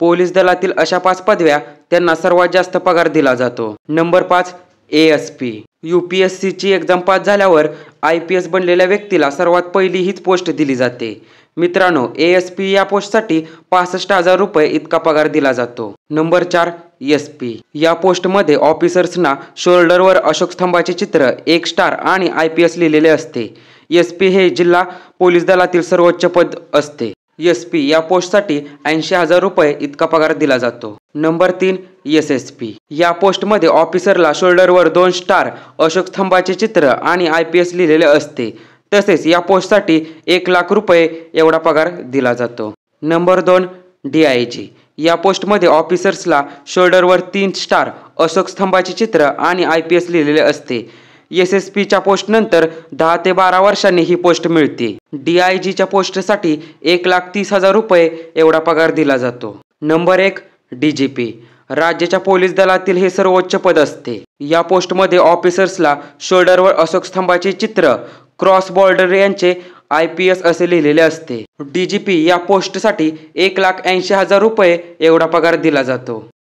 police दलातील अशा पाच पदव्या त्यांना सर्वात जास्त पगार दिला जातो नंबर पाच A S P U P S exam pass झाल्यावर आय पी एस बनलेल्या व्यक्तीला सर्वात पहिली हीच पोस्ट दिली जाते मित्रांनो ए एस पी या पोस्टसाठी पासष्ट हजार रुपये इतका पगार दिला जातो नंबर चार एस पी या पोस्टमध्ये ऑफिसर्सना शोल्डरवर अशोक स्तंभाचे चित्र एक स्टार आणि आय पी एस लिहिलेले असते एस पी हे जिल्हा पोलीस दलातील सर्वोच्च पद असते एस पी या पोस्टसाठी ऐंशी हजार रुपये इतका पगार दिला जातो नंबर तीन एस एस पी या पोस्टमध्ये ऑफिसरला शोल्डरवर दोन स्टार अशोक स्तंभाचे चित्र आणि आय पी एस लिहिलेले असते तसेच या पोस्टसाठी एक लाख रुपये एवढा पगार दिला जातो नंबर दोन डी आय जी या पोस्टमध्ये ऑफिसर्सला शोल्डरवर तीन स्टार अशोक स्तंभाचे चित्र आणि आय पी एस लिहिलेले असते एसएसपी च्या पोस्ट नंतर दहा ते बारा वर्षांनी ही पोस्ट मिळते डीआयजी च्या पोस्ट पोस्टसाठी एक लाख तीस हजार रुपये एवढा पगार दिला जातो नंबर एक डीजीपी राज्याच्या पोलीस दलातील हे सर्वोच्च पद असते या पोस्टमध्ये ऑफिसर्सला वर अशोक स्तंभाचे चित्र क्रॉस बॉर्डर यांचे आय पी एस असे लिहिलेले असते डीजीपी या पोस्टसाठी एक लाख ऐंशी हजार रुपये एवढा पगार दिला जातो